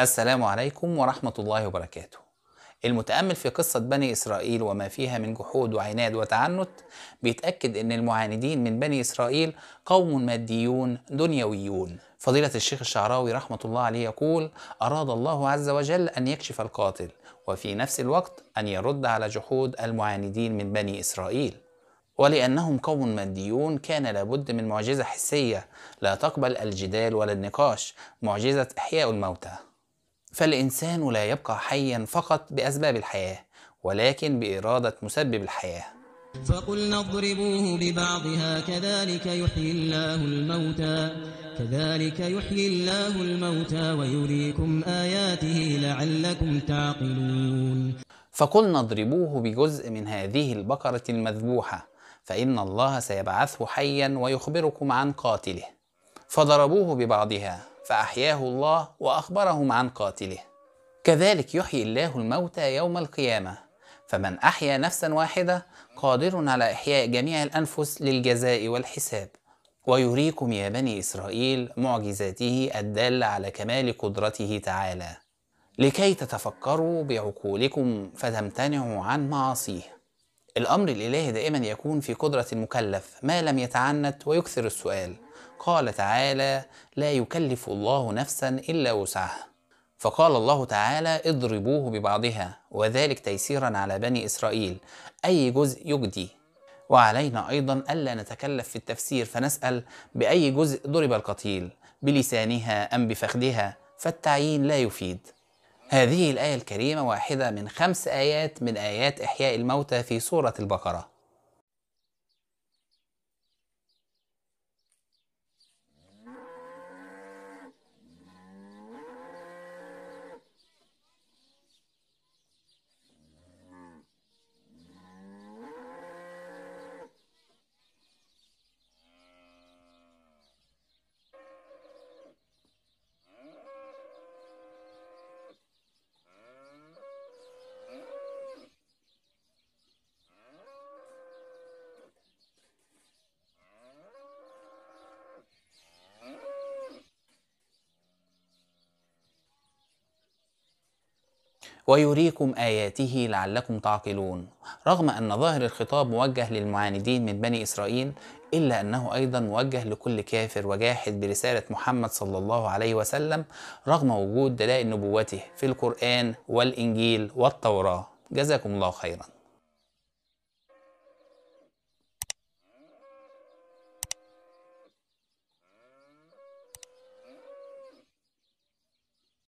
السلام عليكم ورحمة الله وبركاته المتأمل في قصة بني إسرائيل وما فيها من جحود وعناد وتعنت بيتأكد أن المعاندين من بني إسرائيل قوم ماديون دنيويون فضيلة الشيخ الشعراوي رحمة الله عليه يقول أراد الله عز وجل أن يكشف القاتل وفي نفس الوقت أن يرد على جحود المعاندين من بني إسرائيل ولأنهم قوم ماديون كان لابد من معجزة حسية لا تقبل الجدال ولا النقاش معجزة إحياء الموتى فالإنسان لا يبقى حيا فقط بأسباب الحياة ولكن بإرادة مسبب الحياة فقلنا اضربوه ببعضها كذلك يحيي الله الموتى كذلك يحيي الله الموتى ويريكم آياته لعلكم تعقلون فقلنا اضربوه بجزء من هذه البقرة المذبوحة فإن الله سيبعثه حيا ويخبركم عن قاتله فضربوه ببعضها فأحياه الله وأخبرهم عن قاتله كذلك يحيي الله الموتى يوم القيامة فمن أحيا نفسا واحدة قادر على إحياء جميع الأنفس للجزاء والحساب ويريكم يا بني إسرائيل معجزاته الدالة على كمال قدرته تعالى لكي تتفكروا بعقولكم فتمتنعوا عن معاصيه الأمر الإلهي دائما يكون في قدرة المكلف ما لم يتعنت ويكثر السؤال قال تعالى لا يكلف الله نفسا الا وسعها فقال الله تعالى اضربوه ببعضها وذلك تيسيرا على بني اسرائيل اي جزء يجدي وعلينا ايضا الا نتكلف في التفسير فنسال باي جزء ضرب القتيل بلسانها ام بفخدها فالتعيين لا يفيد هذه الايه الكريمه واحده من خمس ايات من ايات احياء الموتى في سوره البقره ويريكم آياته لعلكم تعقلون رغم أن ظاهر الخطاب موجه للمعاندين من بني إسرائيل إلا أنه أيضا موجه لكل كافر وجاحد برسالة محمد صلى الله عليه وسلم رغم وجود دلائل نبوته في القرآن والإنجيل والتوراة جزاكم الله خيرا